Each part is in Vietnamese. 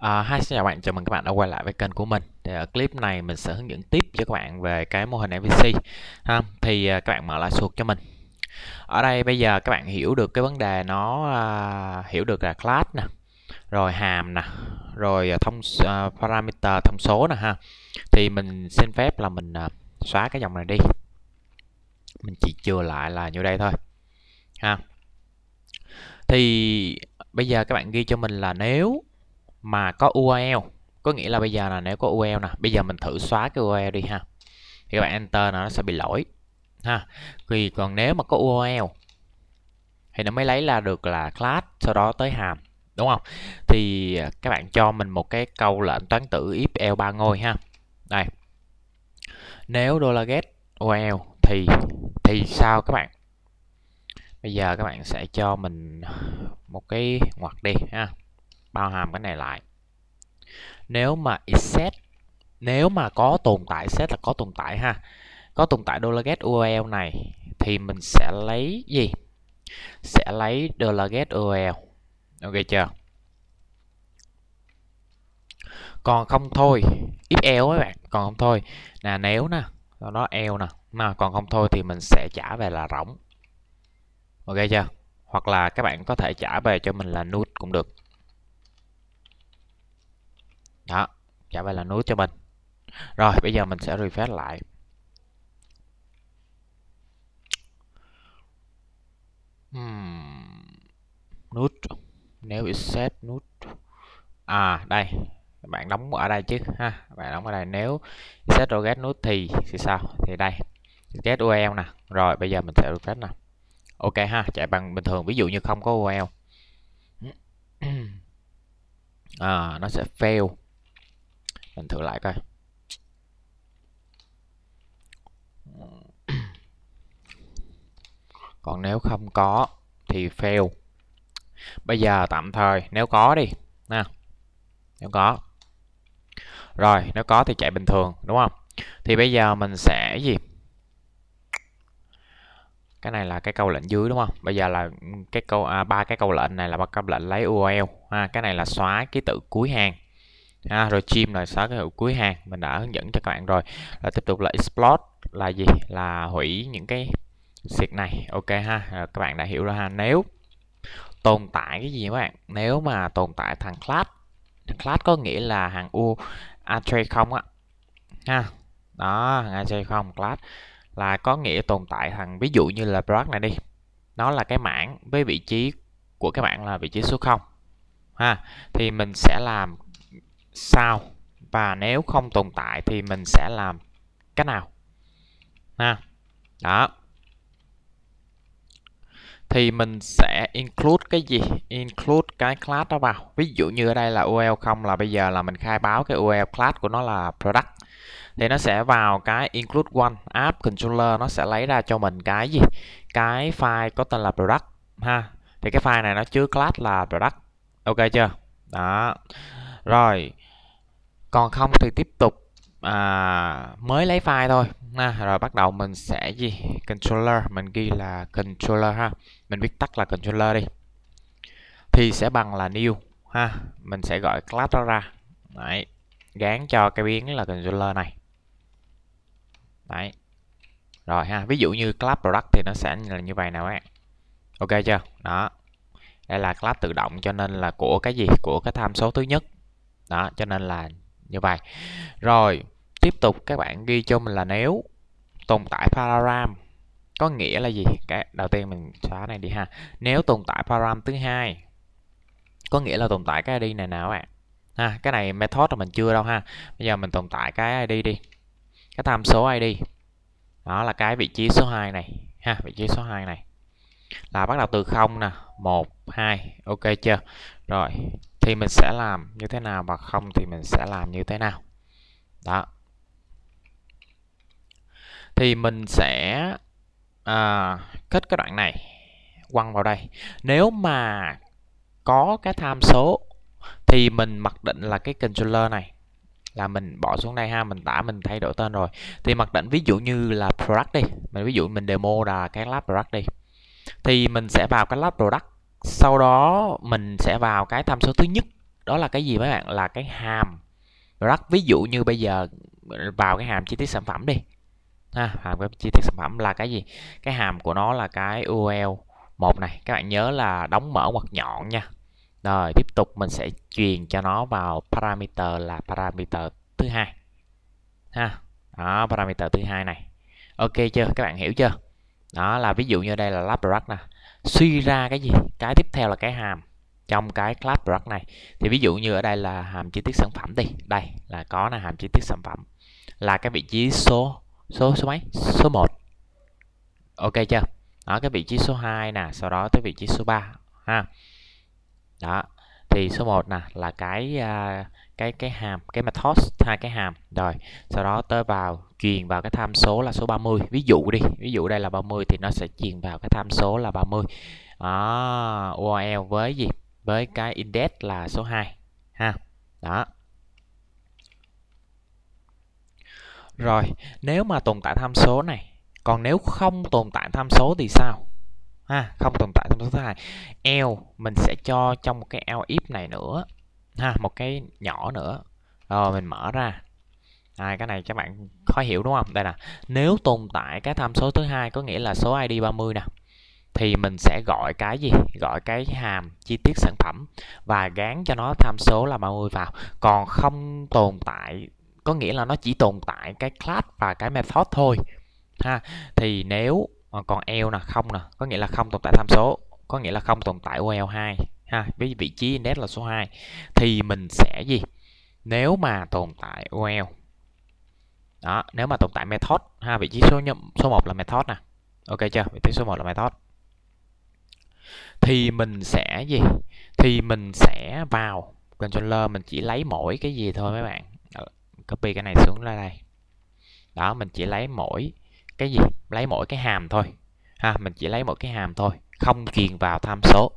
À, hi xin chào bạn, chào mừng các bạn đã quay lại với kênh của mình. Thì ở ờ, clip này mình sẽ hướng dẫn tiếp cho các bạn về cái mô hình MVC. Ha, thì ờ, các bạn mở lại suốt cho mình. Ở đây bây giờ các bạn hiểu được cái vấn đề nó uh, hiểu được là class nè, rồi hàm nè, rồi thông uh, parameter thông số nè ha. Thì mình xin phép là mình uh, xóa cái dòng này đi. Mình chỉ chừa lại là như đây thôi. Ha. Thì bây giờ các bạn ghi cho mình là nếu mà có URL e có nghĩa là bây giờ là nếu có URL e nè bây giờ mình thử xóa cái URL e đi ha thì các bạn enter là nó sẽ bị lỗi ha vì còn nếu mà có URL thì nó mới lấy ra được là class sau đó tới hàm đúng không thì các bạn cho mình một cái câu lệnh toán tử if l ba ngôi ha đây nếu dollar get URL thì thì sao các bạn bây giờ các bạn sẽ cho mình một cái ngoặc đi ha bao hàm cái này lại nếu mà is set nếu mà có tồn tại set là có tồn tại ha có tồn tại delegate url này thì mình sẽ lấy gì sẽ lấy delegate url ok chưa còn không thôi ít eo các bạn còn không thôi là nếu nè sau đó eo nè mà còn không thôi thì mình sẽ trả về là rỗng ok chưa hoặc là các bạn có thể trả về cho mình là nút cũng được đó chả phải là núi cho mình rồi bây giờ mình sẽ refresh lại hmm. nút nếu set nút à đây bạn đóng ở đây chứ ha bạn đóng ở đây nếu set get nút thì thì sao thì đây get url nè rồi bây giờ mình sẽ refresh nè ok ha chạy bằng bình thường ví dụ như không có url à, nó sẽ fail mình thử lại coi còn nếu không có thì fail bây giờ tạm thời nếu có đi nè nếu có rồi nếu có thì chạy bình thường đúng không thì bây giờ mình sẽ gì cái này là cái câu lệnh dưới đúng không bây giờ là cái câu à, ba à, cái câu lệnh này là ba câu lệnh lấy url à, cái này là xóa ký tự cuối hàng ha à, rồi chim là xóa cái hiệu cuối hàng mình đã hướng dẫn cho các bạn rồi là tiếp tục là explode là gì là hủy những cái siệt này ok ha rồi, à, các bạn đã hiểu rồi ha nếu tồn tại cái gì các bạn nếu mà tồn tại thằng class thằng class có nghĩa là hàng u array không á ha đó hàng array không class là có nghĩa tồn tại thằng ví dụ như là block này đi nó là cái mảng với vị trí của các bạn là vị trí số 0 ha thì mình sẽ làm sao và nếu không tồn tại thì mình sẽ làm cách nào ha đó thì mình sẽ include cái gì include cái class đó vào ví dụ như ở đây là ul không là bây giờ là mình khai báo cái ul class của nó là product thì nó sẽ vào cái include one app controller nó sẽ lấy ra cho mình cái gì cái file có tên là product ha thì cái file này nó chứa class là product ok chưa đó rồi còn không thì tiếp tục à, mới lấy file thôi à, rồi bắt đầu mình sẽ gì controller mình ghi là controller ha mình viết tắt là controller đi thì sẽ bằng là new ha mình sẽ gọi class đó ra đấy gán cho cái biến là controller này đấy rồi ha ví dụ như class product thì nó sẽ là như vậy nào ấy ok chưa đó đây là class tự động cho nên là của cái gì của cái tham số thứ nhất đó cho nên là như vậy rồi tiếp tục các bạn ghi cho mình là nếu tồn tại paragram có nghĩa là gì cái đầu tiên mình xóa này đi ha nếu tồn tại param thứ hai có nghĩa là tồn tại cái id này nào các bạn ha cái này method là mình chưa đâu ha bây giờ mình tồn tại cái id đi cái tham số id đó là cái vị trí số 2 này ha vị trí số 2 này là bắt đầu từ 0 nè 1 2 ok chưa rồi thì mình sẽ làm như thế nào và không thì mình sẽ làm như thế nào đó thì mình sẽ à, kết cái đoạn này quăng vào đây nếu mà có cái tham số thì mình mặc định là cái controller này là mình bỏ xuống đây ha mình tả mình thay đổi tên rồi thì mặc định ví dụ như là product đi mình ví dụ mình demo là cái lab product đi thì mình sẽ vào cái lab product sau đó mình sẽ vào cái tham số thứ nhất đó là cái gì mấy bạn là cái hàm product ví dụ như bây giờ vào cái hàm chi tiết sản phẩm đi ha hàm cái chi tiết sản phẩm là cái gì cái hàm của nó là cái url một này các bạn nhớ là đóng mở hoặc nhọn nha rồi tiếp tục mình sẽ truyền cho nó vào parameter là parameter thứ hai ha đó parameter thứ hai này ok chưa các bạn hiểu chưa đó là ví dụ như đây là lab product nè suy ra cái gì cái tiếp theo là cái hàm trong cái class product này thì ví dụ như ở đây là hàm chi tiết sản phẩm đi đây là có là hàm chi tiết sản phẩm là cái vị trí số số số mấy số 1 ok chưa đó cái vị trí số 2 nè sau đó tới vị trí số 3 ha đó thì số 1 nè là cái uh, cái cái hàm cái method hai cái hàm rồi sau đó tới vào truyền vào cái tham số là số 30 ví dụ đi ví dụ đây là 30 thì nó sẽ truyền vào cái tham số là 30 đó URL với gì với cái index là số 2 ha đó rồi nếu mà tồn tại tham số này còn nếu không tồn tại tham số thì sao ha không tồn tại tham số thứ hai l mình sẽ cho trong một cái l if này nữa ha một cái nhỏ nữa rồi mình mở ra à, cái này các bạn khó hiểu đúng không đây là nếu tồn tại cái tham số thứ hai có nghĩa là số ID 30 nè thì mình sẽ gọi cái gì gọi cái hàm chi tiết sản phẩm và gán cho nó tham số là 30 vào còn không tồn tại có nghĩa là nó chỉ tồn tại cái class và cái method thôi ha thì nếu à, còn L là không nè có nghĩa là không tồn tại tham số có nghĩa là không tồn tại UL2 ha với vị trí index là số 2 thì mình sẽ gì nếu mà tồn tại OL đó nếu mà tồn tại method ha vị trí số nhậm số 1 là method nè ok chưa vị trí số 1 là method thì mình sẽ gì thì mình sẽ vào controller mình chỉ lấy mỗi cái gì thôi mấy bạn ờ, copy cái này xuống ra đây đó mình chỉ lấy mỗi cái gì lấy mỗi cái hàm thôi ha mình chỉ lấy mỗi cái hàm thôi không truyền vào tham số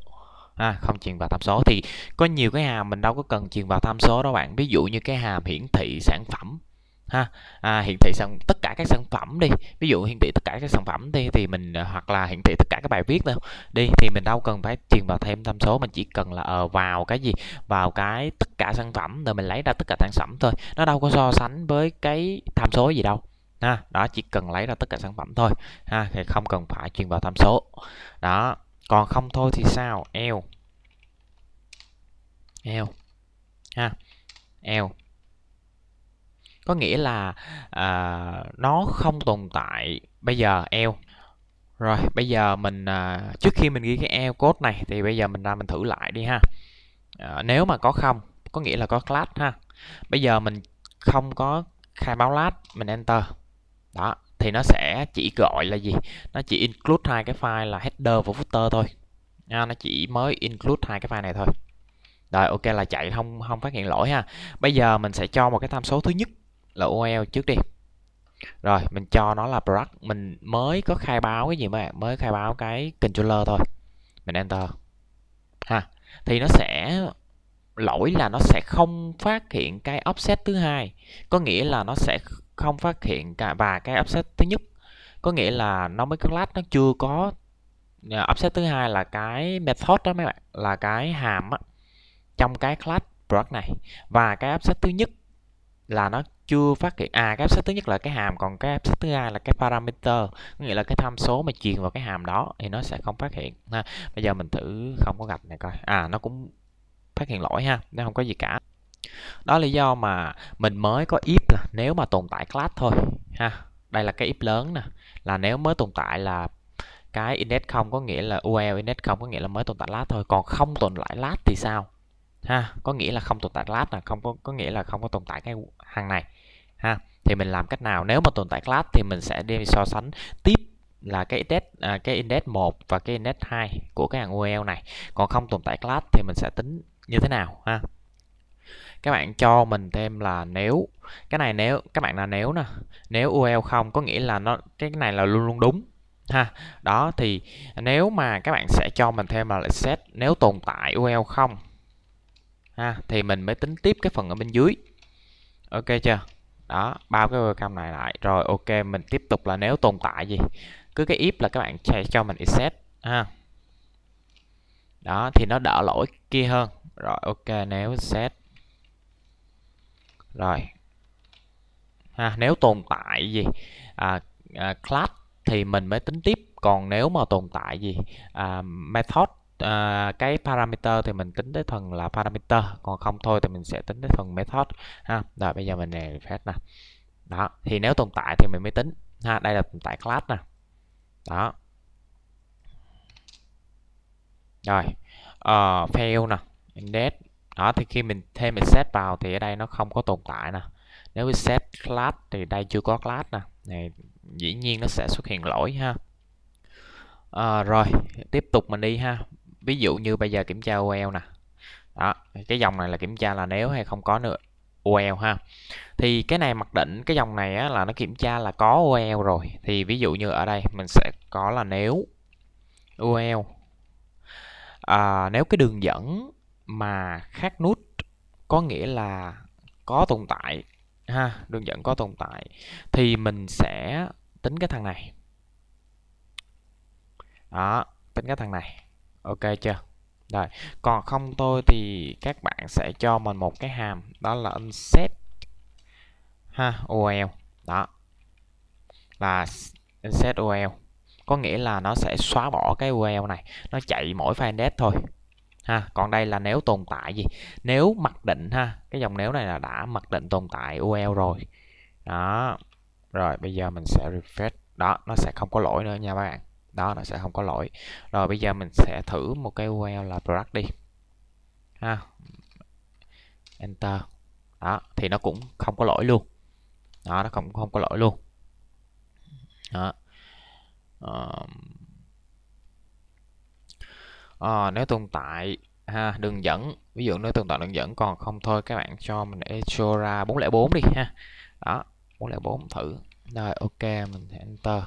à, không truyền vào tham số thì có nhiều cái hàm mình đâu có cần truyền vào tham số đâu bạn ví dụ như cái hàm hiển thị sản phẩm ha à, hiển thị sản tất cả các sản phẩm đi ví dụ hiển thị tất cả các sản phẩm đi thì mình à, hoặc là hiển thị tất cả các bài viết đâu đi thì mình đâu cần phải truyền vào thêm tham số mình chỉ cần là ờ, vào cái gì vào cái tất cả sản phẩm rồi mình lấy ra tất cả sản phẩm thôi nó đâu có so sánh với cái tham số gì đâu ha đó chỉ cần lấy ra tất cả sản phẩm thôi ha thì không cần phải truyền vào tham số đó còn không thôi thì sao eo eo ha eo có nghĩa là à, nó không tồn tại bây giờ eo rồi bây giờ mình à, trước khi mình ghi cái eo code này thì bây giờ mình ra mình thử lại đi ha à, nếu mà có không có nghĩa là có class ha bây giờ mình không có khai báo lát mình enter đó thì nó sẽ chỉ gọi là gì nó chỉ include hai cái file là header và footer thôi à, nó chỉ mới include hai cái file này thôi rồi ok là chạy không không phát hiện lỗi ha bây giờ mình sẽ cho một cái tham số thứ nhất là URL e trước đi rồi mình cho nó là product mình mới có khai báo cái gì mấy mới khai báo cái controller thôi mình enter ha thì nó sẽ lỗi là nó sẽ không phát hiện cái offset thứ hai có nghĩa là nó sẽ không phát hiện cả và cái offset thứ nhất có nghĩa là nó mới class nó chưa có offset à, thứ hai là cái method đó mấy bạn là cái hàm á, trong cái class block này và cái offset thứ nhất là nó chưa phát hiện à cái offset thứ nhất là cái hàm còn cái offset thứ hai là cái parameter có nghĩa là cái tham số mà truyền vào cái hàm đó thì nó sẽ không phát hiện ha bây giờ mình thử không có gạch này coi à nó cũng phát hiện lỗi ha nó không có gì cả đó lý do mà mình mới có if là nếu mà tồn tại class thôi ha đây là cái if lớn nè là nếu mới tồn tại là cái index không có nghĩa là ul index không có nghĩa là mới tồn tại class thôi còn không tồn tại class thì sao ha có nghĩa là không tồn tại class là không có có nghĩa là không có tồn tại cái hàng này ha thì mình làm cách nào nếu mà tồn tại class thì mình sẽ đi so sánh tiếp là cái index à, cái index 1 và cái index 2 của cái hàng ul này còn không tồn tại class thì mình sẽ tính như thế nào ha các bạn cho mình thêm là nếu cái này nếu các bạn là nếu nè nếu UL không có nghĩa là nó cái này là luôn luôn đúng ha đó thì nếu mà các bạn sẽ cho mình thêm là lại set nếu tồn tại UL không ha thì mình mới tính tiếp cái phần ở bên dưới ok chưa đó bao cái welcome này lại rồi ok mình tiếp tục là nếu tồn tại gì cứ cái if là các bạn sẽ cho mình set ha đó thì nó đỡ lỗi kia hơn rồi ok nếu set rồi ha nếu tồn tại gì à, à, class thì mình mới tính tiếp còn nếu mà tồn tại gì à, method à, cái parameter thì mình tính tới phần là parameter còn không thôi thì mình sẽ tính tới phần method ha rồi bây giờ mình này refresh nè đó thì nếu tồn tại thì mình mới tính ha đây là tồn tại class nè đó rồi uh, fail nè index đó thì khi mình thêm set vào thì ở đây nó không có tồn tại nè nếu set class thì đây chưa có class nè này dĩ nhiên nó sẽ xuất hiện lỗi ha à, rồi tiếp tục mình đi ha ví dụ như bây giờ kiểm tra URL nè đó cái dòng này là kiểm tra là nếu hay không có nữa URL ha thì cái này mặc định cái dòng này á, là nó kiểm tra là có URL rồi thì ví dụ như ở đây mình sẽ có là nếu URL à, nếu cái đường dẫn mà khác nút có nghĩa là có tồn tại ha đường dẫn có tồn tại thì mình sẽ tính cái thằng này đó tính cái thằng này ok chưa rồi còn không tôi thì các bạn sẽ cho mình một cái hàm đó là inset ha ol đó là inset ol có nghĩa là nó sẽ xóa bỏ cái ul này nó chạy mỗi file index thôi ha còn đây là nếu tồn tại gì nếu mặc định ha cái dòng nếu này là đã mặc định tồn tại UL e rồi đó rồi bây giờ mình sẽ refresh đó nó sẽ không có lỗi nữa nha bạn đó nó sẽ không có lỗi rồi bây giờ mình sẽ thử một cái URL e là product đi ha enter đó thì nó cũng không có lỗi luôn đó nó không không có lỗi luôn đó um, à, nếu tồn tại ha, đường dẫn ví dụ nếu tồn tại đường dẫn còn không thôi các bạn cho mình ra 404 đi ha đó 404 thử rồi ok mình sẽ enter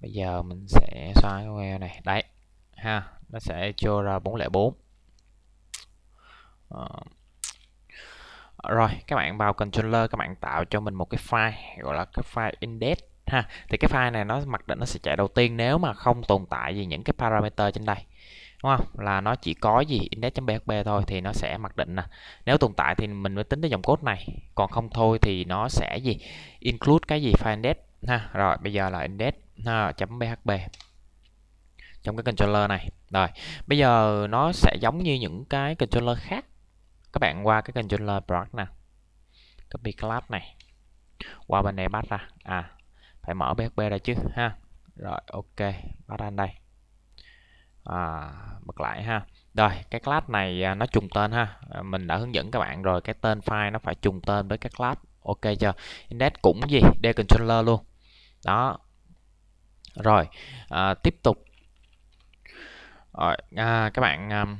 bây giờ mình sẽ xóa cái URL này đấy ha nó sẽ Echora 404 à. rồi các bạn vào controller các bạn tạo cho mình một cái file gọi là cái file index ha thì cái file này nó mặc định nó sẽ chạy đầu tiên nếu mà không tồn tại gì những cái parameter trên đây đúng không là nó chỉ có gì index.php thôi thì nó sẽ mặc định nè nếu tồn tại thì mình mới tính tới dòng code này còn không thôi thì nó sẽ gì include cái gì file index ha rồi bây giờ là index ha, .php trong cái controller này rồi bây giờ nó sẽ giống như những cái controller khác các bạn qua cái controller block nè copy class này qua bên này bắt ra à phải mở PHP ra chứ ha rồi ok bắt anh đây à, bật lại ha rồi cái class này à, nó trùng tên ha à, mình đã hướng dẫn các bạn rồi cái tên file nó phải trùng tên với các class ok chưa index cũng gì d controller luôn đó rồi à, tiếp tục rồi à, các bạn um,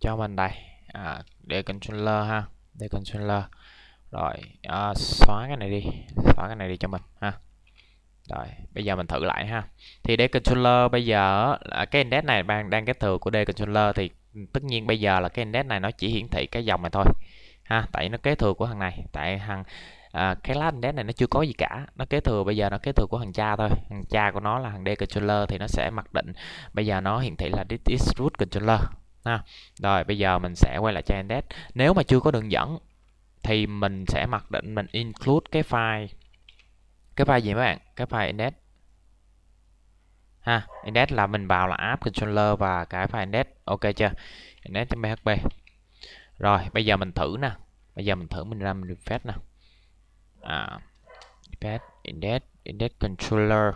cho mình đây à, d controller ha d controller rồi à, xóa cái này đi xóa cái này đi cho mình ha rồi bây giờ mình thử lại ha thì d controller bây giờ là cái index này đang đang cái thừa của d controller thì tất nhiên bây giờ là cái index này nó chỉ hiển thị cái dòng này thôi ha tại nó kế thừa của thằng này tại thằng à, cái lát index này nó chưa có gì cả nó kế thừa bây giờ nó kế thừa của thằng cha thôi thằng cha của nó là thằng d controller thì nó sẽ mặc định bây giờ nó hiển thị là this root controller ha rồi bây giờ mình sẽ quay lại cho index nếu mà chưa có đường dẫn thì mình sẽ mặc định mình include cái file cái file gì các bạn cái file index ha index là mình vào là app controller và cái file index ok chưa index.php rồi bây giờ mình thử nè bây giờ mình thử mình làm refresh nè à, refresh index index controller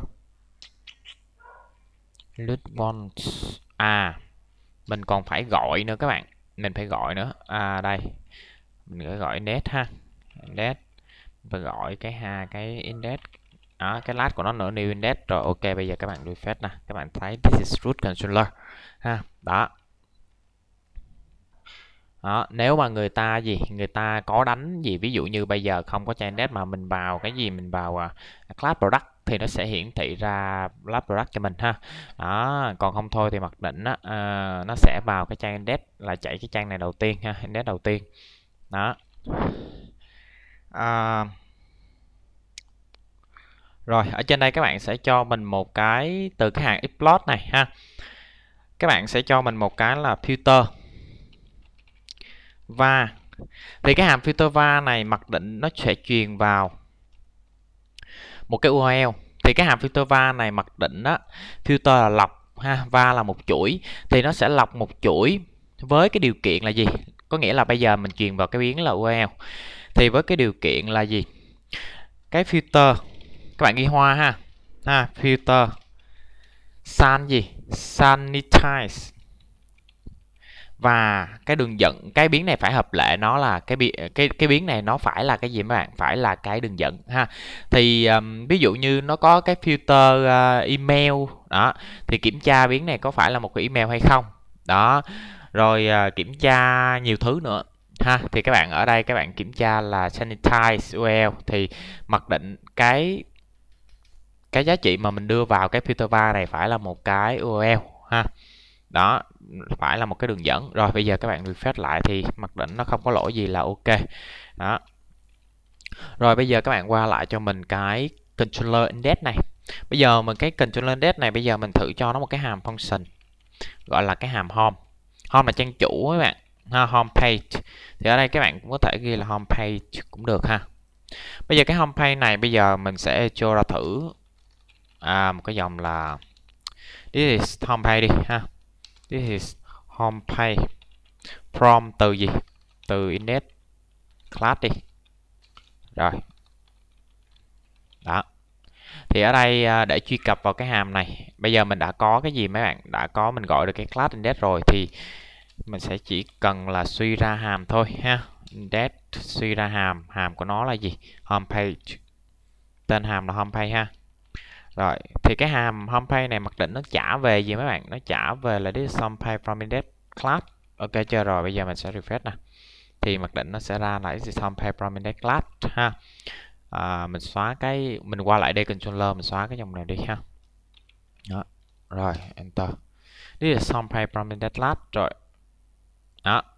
loot once à mình còn phải gọi nữa các bạn mình phải gọi nữa à đây mình gọi index ha index và gọi cái ha cái index đó cái lát của nó nữa new index rồi ok bây giờ các bạn refresh nè các bạn thấy this is root controller ha đó đó, nếu mà người ta gì người ta có đánh gì ví dụ như bây giờ không có chain dev mà mình vào cái gì mình vào uh, class product thì nó sẽ hiển thị ra class product cho mình ha đó còn không thôi thì mặc định á, uh, nó sẽ vào cái trang index là chạy cái trang này đầu tiên ha index đầu tiên đó à, rồi ở trên đây các bạn sẽ cho mình một cái từ cái hàng plot này ha các bạn sẽ cho mình một cái là filter và thì cái hàm filter va này mặc định nó sẽ truyền vào một cái URL thì cái hàm filter va này mặc định đó filter là lọc ha va là một chuỗi thì nó sẽ lọc một chuỗi với cái điều kiện là gì có nghĩa là bây giờ mình truyền vào cái biến là url thì với cái điều kiện là gì cái filter các bạn ghi hoa ha ha filter san gì sanitize và cái đường dẫn cái biến này phải hợp lệ nó là cái biến cái cái biến này nó phải là cái gì mấy bạn phải là cái đường dẫn ha thì um, ví dụ như nó có cái filter uh, email đó thì kiểm tra biến này có phải là một cái email hay không đó rồi uh, kiểm tra nhiều thứ nữa ha thì các bạn ở đây các bạn kiểm tra là sanitize well thì mặc định cái cái giá trị mà mình đưa vào cái filter var này phải là một cái URL ha đó phải là một cái đường dẫn rồi bây giờ các bạn refresh lại thì mặc định nó không có lỗi gì là ok đó rồi bây giờ các bạn qua lại cho mình cái controller index này bây giờ mình cái controller index này bây giờ mình thử cho nó một cái hàm function gọi là cái hàm home home là trang chủ các bạn ha, home page thì ở đây các bạn cũng có thể ghi là home page cũng được ha bây giờ cái home page này bây giờ mình sẽ cho ra thử à, một cái dòng là this is home page đi ha this is home page from từ gì từ index class đi rồi thì ở đây à, để truy cập vào cái hàm này bây giờ mình đã có cái gì mấy bạn đã có mình gọi được cái class index rồi thì mình sẽ chỉ cần là suy ra hàm thôi ha index suy ra hàm hàm của nó là gì homepage tên hàm là homepage ha rồi thì cái hàm homepage này mặc định nó trả về gì mấy bạn nó trả về là this homepage from index class ok chưa rồi bây giờ mình sẽ refresh nè thì mặc định nó sẽ ra là cái gì homepage from index class ha à, mình xóa cái mình qua lại đây controller mình xóa cái dòng này đi ha đó. rồi enter đi is some prominent lab rồi đó